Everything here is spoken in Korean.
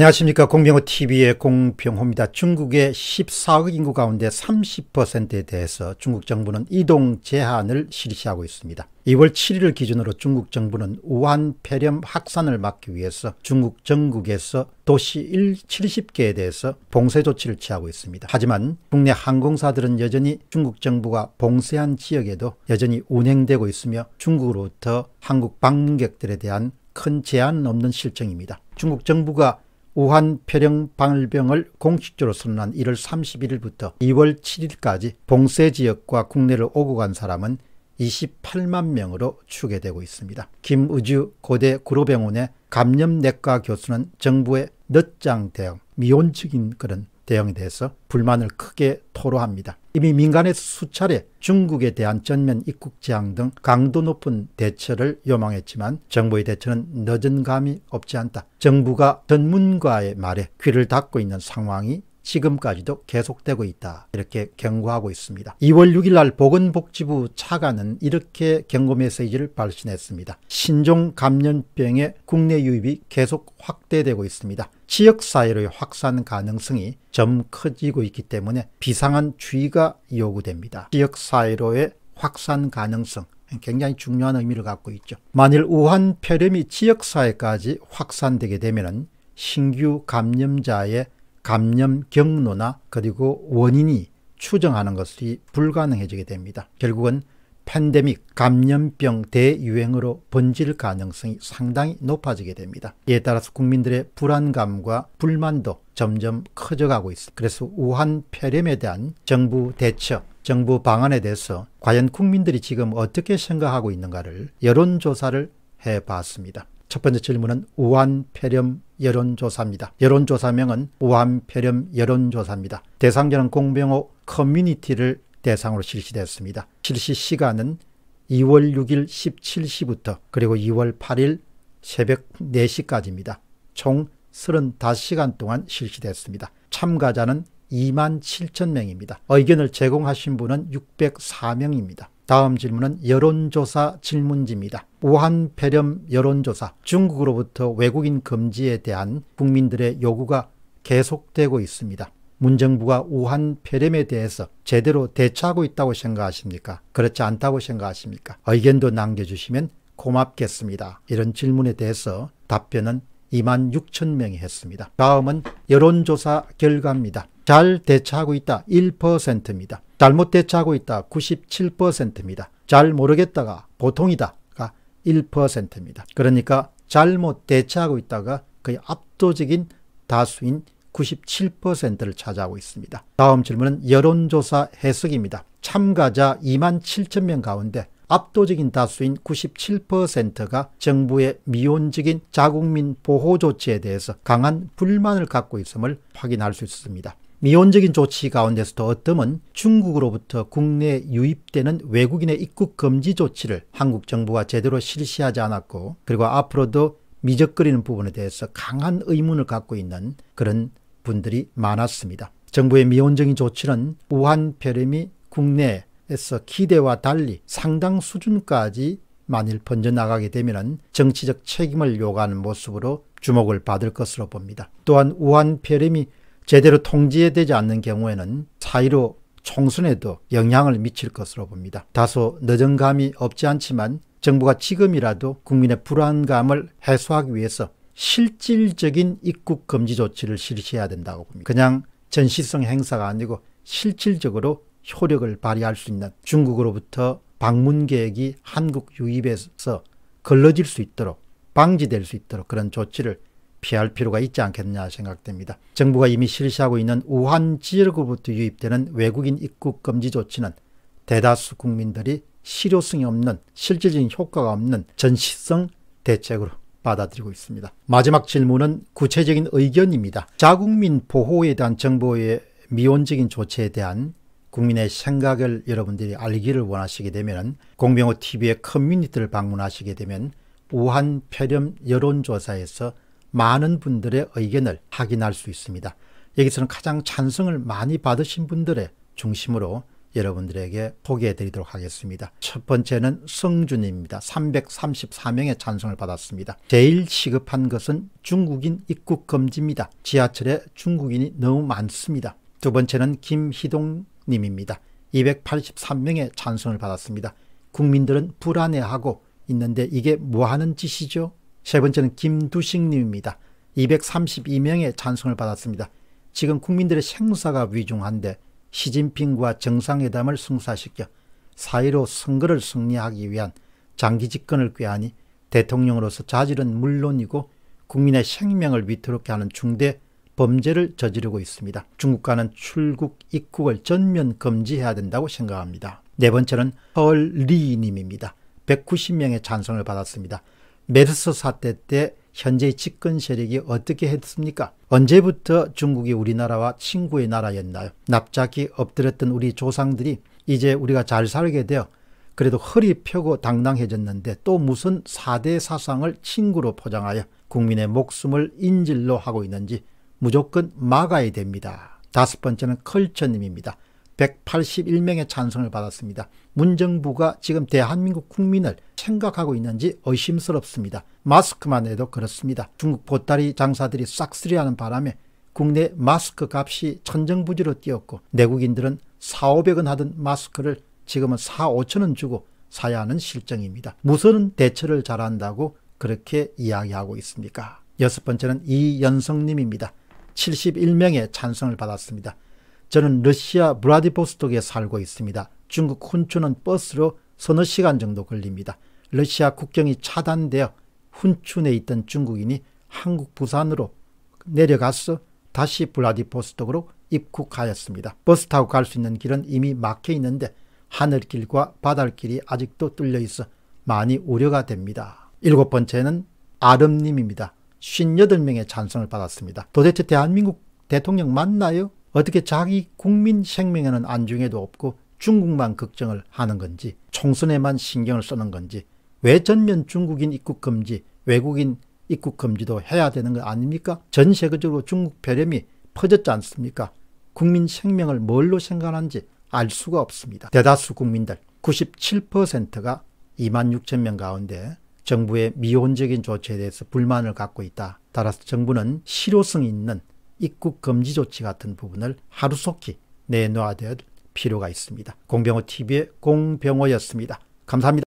안녕하십니까 공병호 TV의 공병호입니다. 중국의 14억 인구 가운데 30%에 대해서 중국 정부는 이동 제한을 실시하고 있습니다. 2월 7일을 기준으로 중국 정부는 우한 폐렴 확산을 막기 위해서 중국 전국에서 도시 1, 70개에 대해서 봉쇄 조치를 취하고 있습니다. 하지만 국내 항공사들은 여전히 중국 정부가 봉쇄한 지역에도 여전히 운행되고 있으며 중국으로부터 한국 방문객들에 대한 큰 제한은 없는 실정입니다. 중국 정부가 우한 폐렴 방울병을 공식적으로 선언한 1월 31일부터 2월 7일까지 봉쇄 지역과 국내를 오고 간 사람은 28만 명으로 추계되고 있습니다. 김우주 고대 구로병원의 감염내과 교수는 정부의 늦장 대응, 미온적인 그런 대응에 대해서 불만을 크게 토로합니다. 이미 민간에 서 수차례 중국에 대한 전면 입국 제한 등 강도 높은 대처를 요망했지만 정부의 대처는 늦은 감이 없지 않다. 정부가 전문가의 말에 귀를 닫고 있는 상황이 지금까지도 계속되고 있다 이렇게 경고하고 있습니다. 2월 6일 날 보건복지부 차관은 이렇게 경고 메시지를 발신했습니다. 신종 감염병의 국내 유입이 계속 확대되고 있습니다. 지역사회로의 확산 가능성이 점 커지고 있기 때문에 비상한 주의가 요구됩니다. 지역사회로의 확산 가능성 굉장히 중요한 의미를 갖고 있죠. 만일 우한 폐렴이 지역사회까지 확산되게 되면 신규 감염자의 감염 경로나 그리고 원인이 추정하는 것이 불가능해지게 됩니다. 결국은 팬데믹 감염병 대유행으로 번질 가능성이 상당히 높아지게 됩니다. 이에 따라서 국민들의 불안감과 불만도 점점 커져가고 있습니다. 그래서 우한 폐렴에 대한 정부 대처, 정부 방안에 대해서 과연 국민들이 지금 어떻게 생각하고 있는가를 여론조사를 해봤습니다. 첫 번째 질문은 우한폐렴 여론조사입니다. 여론조사명은 우한폐렴 여론조사입니다. 대상자는 공병호 커뮤니티를 대상으로 실시됐습니다. 실시 시간은 2월 6일 17시부터 그리고 2월 8일 새벽 4시까지입니다. 총 35시간 동안 실시됐습니다. 참가자는 2만 7천 명입니다. 의견을 제공하신 분은 604명입니다. 다음 질문은 여론조사 질문지입니다. 우한 폐렴 여론조사 중국으로부터 외국인 금지에 대한 국민들의 요구가 계속되고 있습니다. 문정부가 우한 폐렴에 대해서 제대로 대처하고 있다고 생각하십니까? 그렇지 않다고 생각하십니까? 의견도 남겨주시면 고맙겠습니다. 이런 질문에 대해서 답변은 2만 6천 명이 했습니다. 다음은 여론조사 결과입니다. 잘 대처하고 있다 1%입니다. 잘못 대처하고 있다 97%입니다. 잘 모르겠다가 보통이다가 1%입니다. 그러니까 잘못 대처하고 있다가 거의 압도적인 다수인 97%를 차지하고 있습니다. 다음 질문은 여론조사 해석입니다. 참가자 2만 7천 명 가운데 압도적인 다수인 97%가 정부의 미온적인 자국민 보호 조치에 대해서 강한 불만을 갖고 있음을 확인할 수 있습니다. 미온적인 조치 가운데서도 어뜸은 중국으로부터 국내에 유입되는 외국인의 입국 금지 조치를 한국 정부가 제대로 실시하지 않았고 그리고 앞으로도 미적거리는 부분에 대해서 강한 의문을 갖고 있는 그런 분들이 많았습니다. 정부의 미온적인 조치는 우한 폐렴이 국내 에 에서 기대와 달리 상당 수준까지 만일 번져나가게 되면 정치적 책임을 요구하는 모습으로 주목을 받을 것으로 봅니다. 또한 우한 폐렴이 제대로 통제되지 않는 경우에는 사이로 총선에도 영향을 미칠 것으로 봅니다. 다소 늦은 감이 없지 않지만 정부가 지금이라도 국민의 불안감을 해소하기 위해서 실질적인 입국 금지 조치를 실시해야 된다고 봅니다. 그냥 전시성 행사가 아니고 실질적으로 효력을 발휘할 수 있는 중국으로부터 방문 계획이 한국 유입에서 걸러질 수 있도록 방지될 수 있도록 그런 조치를 피할 필요가 있지 않겠냐 느 생각됩니다. 정부가 이미 실시하고 있는 우한 지역으로부터 유입되는 외국인 입국 금지 조치는 대다수 국민들이 실효성이 없는 실질적인 효과가 없는 전시성 대책으로 받아들이고 있습니다. 마지막 질문은 구체적인 의견입니다. 자국민 보호에 대한 정부의 미온적인 조치에 대한 국민의 생각을 여러분들이 알기를 원하시게 되면 공병호 TV의 커뮤니티를 방문하시게 되면 우한 폐렴 여론조사에서 많은 분들의 의견을 확인할 수 있습니다. 여기서는 가장 찬성을 많이 받으신 분들의 중심으로 여러분들에게 소개해 드리도록 하겠습니다. 첫 번째는 성준입니다. 334명의 찬성을 받았습니다. 제일 시급한 것은 중국인 입국 금지입니다. 지하철에 중국인이 너무 많습니다. 두 번째는 김희동 님입니다. 283명의 찬성을 받았습니다. 국민들은 불안해하고 있는데 이게 뭐하는 짓이죠? 세 번째는 김두식 님입니다. 232명의 찬성을 받았습니다. 지금 국민들의 생사가 위중한데 시진핑과 정상회담을 승사시켜 사의로 선거를 승리하기 위한 장기 집권을 꾀하니 대통령으로서 자질은 물론이고 국민의 생명을 위태롭게 하는 중대 범죄를 저지르고 있습니다. 중국과는 출국 입국을 전면 금지해야 된다고 생각합니다. 네 번째는 헐리님입니다. 190명의 찬성을 받았습니다. 메르스 사태 때 현재의 집권 세력이 어떻게 했습니까? 언제부터 중국이 우리나라와 친구의 나라였나요? 납작히 엎드렸던 우리 조상들이 이제 우리가 잘 살게 되어 그래도 허리 펴고 당당해졌는데 또 무슨 4대 사상을 친구로 포장하여 국민의 목숨을 인질로 하고 있는지 무조건 막아야 됩니다. 다섯 번째는 컬처님입니다. 181명의 찬성을 받았습니다. 문정부가 지금 대한민국 국민을 생각하고 있는지 의심스럽습니다. 마스크만 해도 그렇습니다. 중국 보따리 장사들이 싹쓸이하는 바람에 국내 마스크 값이 천정부지로 뛰었고 내국인들은 4,500원 하던 마스크를 지금은 4, 5천원 주고 사야 하는 실정입니다. 무슨 대처를 잘한다고 그렇게 이야기하고 있습니까? 여섯 번째는 이연성님입니다. 71명의 찬성을 받았습니다. 저는 러시아 브라디보스톡에 살고 있습니다. 중국 훈추는 버스로 서너 시간 정도 걸립니다. 러시아 국경이 차단되어 훈춘에 있던 중국인이 한국 부산으로 내려가서 다시 블라디보스톡으로 입국하였습니다. 버스 타고 갈 수 있는 길은 이미 막혀 있는데 하늘길과 바닷길이 아직도 뚫려 있어 많이 우려가 됩니다. 일곱 번째는 아름님입니다. 58명의 찬성을 받았습니다. 도대체 대한민국 대통령 맞나요? 어떻게 자기 국민 생명에는 안중에도 없고 중국만 걱정을 하는 건지 총선에만 신경을 쓰는 건지 왜 전면 중국인 입국 금지 외국인 입국 금지도 해야 되는 거 아닙니까? 전 세계적으로 중국 폐렴이 퍼졌지 않습니까? 국민 생명을 뭘로 생각하는지 알 수가 없습니다. 대다수 국민들 97%가 2만 6천 명 가운데 정부의 미온적인 조치에 대해서 불만을 갖고 있다. 따라서 정부는 실효성 있는 입국 금지 조치 같은 부분을 하루속히 내놓아야 될 필요가 있습니다. 공병호TV의 공병호였습니다. 감사합니다.